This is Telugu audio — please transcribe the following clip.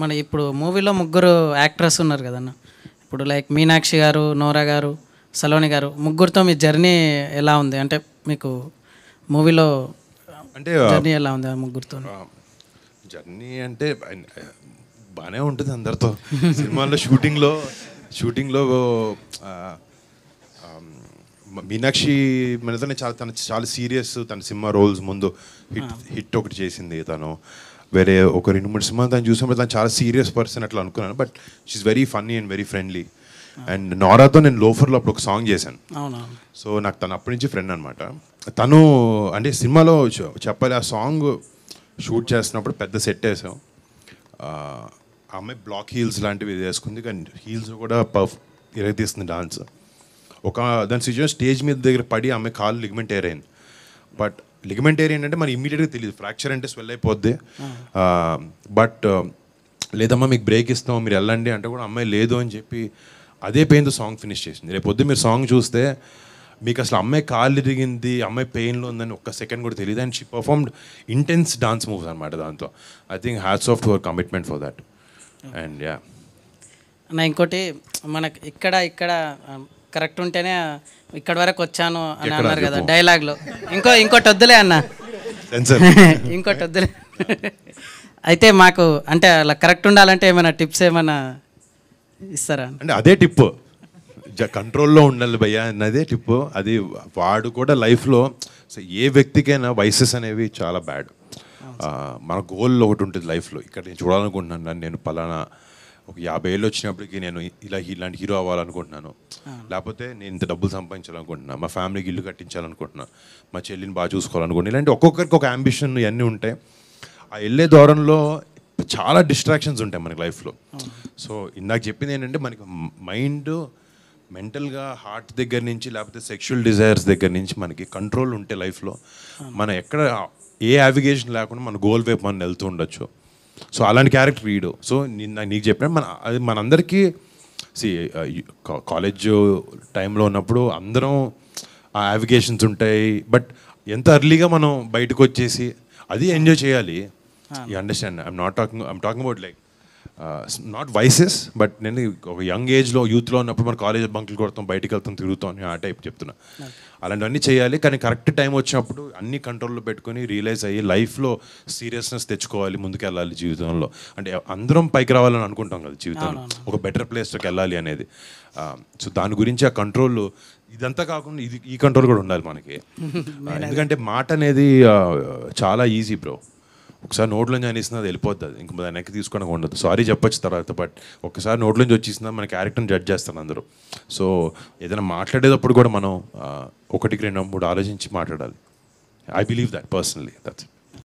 మన ఇప్పుడు మూవీలో ముగ్గురు యాక్టర్స్ ఉన్నారు కదన్న ఇప్పుడు లైక్ మీనాక్షి గారు నోరా గారు సలోని గారు ముగ్గురితో మీ జర్నీ ఎలా ఉంది అంటే మీకు మూవీలో అంటే జర్నీ ఎలా ఉంది ముగ్గురితో జర్నీ అంటే బాగానే ఉంటుంది అందరితో సినిమాల్లో షూటింగ్లో షూటింగ్లో మీనాక్షి మనతోనే చాలా తన చాలా సీరియస్ తన సినిమా రోల్స్ ముందు హిట్ హిట్ ఒకటి చేసింది తను వేరే ఒక రెండు మూడు సినిమాలు తను చూసినప్పుడు తను చాలా సీరియస్ పర్సన్ అట్లా అనుకున్నాను but she's very funny and very friendly and నోరాతో నేను లోఫర్లో అప్పుడు ఒక సాంగ్ చేశాను సో నాకు తను అప్పటి నుంచి ఫ్రెండ్ అనమాట తను అంటే సినిమాలో చెప్పాలి ఆ సాంగ్ షూట్ చేస్తున్నప్పుడు పెద్ద సెట్ వేసాం అమ్మాయి బ్లాక్ హీల్స్ లాంటివి వేసుకుంది కానీ హీల్స్ కూడా పర్ఫ్ తీస్తుంది డాన్స్ ఒక దాని సిచ్యువేషన్ స్టేజ్ మీద దగ్గర పడి ఆమె కాలు లిగ్మెంట్ ఏరైంది బట్ లిగమెంట్ ఏరియా అంటే మరి ఇమీడియట్గా తెలియదు ఫ్రాక్చర్ అంటే స్వెల్ అయిపోద్ది బట్ లేదమ్మా మీకు బ్రేక్ ఇస్తాం మీరు వెళ్ళండి అంటే కూడా అమ్మాయి లేదు అని చెప్పి అదే పెయిన్తో సాంగ్ ఫినిష్ చేసింది రేపు పొద్దు మీరు సాంగ్ చూస్తే మీకు అసలు అమ్మాయి కాలు తిరిగింది అమ్మాయి పెయిన్లో ఉందని ఒక్క సెకండ్ కూడా తెలియదు and she performed intense dance moves అనమాట దాంతో I think hats off your commitment for that and yeah నా ఇంకోటి మనకి ఇక్కడ ఇక్కడ కరెక్ట్ ఉంటేనే ఇక్కడ వరకు వచ్చాను అని అన్నారు కదా డైలాగ్లో ఇంకో ఇంకోటి వద్దులే అన్న ఇంకోటి వద్దులే అయితే మాకు అంటే అలా కరెక్ట్ ఉండాలంటే ఏమైనా టిప్స్ ఏమైనా ఇస్తారా అంటే అదే టిప్ కంట్రోల్లో ఉండాలి భయ్య అన్నదే టిప్ అది వాడు కూడా లైఫ్లో సో ఏ వ్యక్తికైనా వయసెస్ అనేవి చాలా బ్యాడ్ మన గోల్ ఒకటి ఉంటుంది లైఫ్లో ఇక్కడ నేను చూడాలనుకుంటున్నాను నేను పలానా ఒక యాభై ఏళ్ళు వచ్చినప్పటికీ నేను ఇలా ఇలాంటి హీరో అవ్వాలనుకుంటున్నాను లేకపోతే నేను ఇంత డబ్బులు సంపాదించాలనుకుంటున్నా మా ఫ్యామిలీకి ఇల్లు కట్టించాలనుకుంటున్నా మా చెల్లిని బాగా చూసుకోవాలనుకుంటున్నా ఇలాంటి ఒక్కొక్కరికి ఒక అంబిషన్ ఇవన్నీ ఉంటాయి ఆ వెళ్ళే దూరంలో చాలా డిస్ట్రాక్షన్స్ ఉంటాయి మనకి లైఫ్లో సో ఇందాక చెప్పింది ఏంటంటే మనకి మైండ్ మెంటల్గా హార్ట్ దగ్గర నుంచి లేకపోతే సెక్షువల్ డిజైర్స్ దగ్గర నుంచి మనకి కంట్రోల్ ఉంటే లైఫ్లో మనం ఎక్కడ ఏ యావిగేషన్ లేకుండా మన గోల్ వైపు మనం వెళ్తూ ఉండొచ్చు సో అలాంటి క్యారెక్టర్ వీడు సో నేను నీకు చెప్పిన మన అది మనందరికీ సి కాలేజ్ టైంలో ఉన్నప్పుడు అందరం ఆ యావిగేషన్స్ ఉంటాయి బట్ ఎంత అర్లీగా మనం బయటకు వచ్చేసి అది ఎంజాయ్ చేయాలి you understand I'm not talking I'm talking about like not vices but నేను ఒక యంగ్ ఏజ్లో యూత్లో ఉన్నప్పుడు మన కాలేజ్ బంకులు కొడతాం బయటికి వెళ్తాం తిరుగుతాం ఆ టైప్ చెప్తున్నా అలాంటివన్నీ చేయాలి కానీ కరెక్ట్ టైం వచ్చినప్పుడు అన్ని కంట్రోల్లో పెట్టుకొని రియలైజ్ అయ్యి లైఫ్లో సీరియస్నెస్ తెచ్చుకోవాలి ముందుకెళ్ళాలి జీవితంలో అంటే అందరం పైకి రావాలని అనుకుంటాం కదా జీవితంలో ఒక బెటర్ ప్లేస్కి వెళ్ళాలి అనేది సో దాని గురించి ఆ కంట్రోల్ ఇదంతా కాకుండా ఇది ఈ కంట్రోల్ కూడా ఉండాలి మనకి ఎందుకంటే మాట అనేది చాలా ఈజీ బ్రో ఒకసారి నోట్లో అది వెళ్ళిపోద్ది అది ఇంక వెనక్కి తీసుకోవడం ఉండదు సారీ చెప్పొచ్చు తర్వాత బట్ ఒకసారి నోట్లో నుంచి వచ్చేసిన మన క్యారెక్టర్ని జడ్జ్ చేస్తాను అందరూ సో ఏదైనా మాట్లాడేటప్పుడు కూడా మనం ఒకటికి రెండు మూడు ఆలోచించి మాట్లాడాలి I believe that personally that's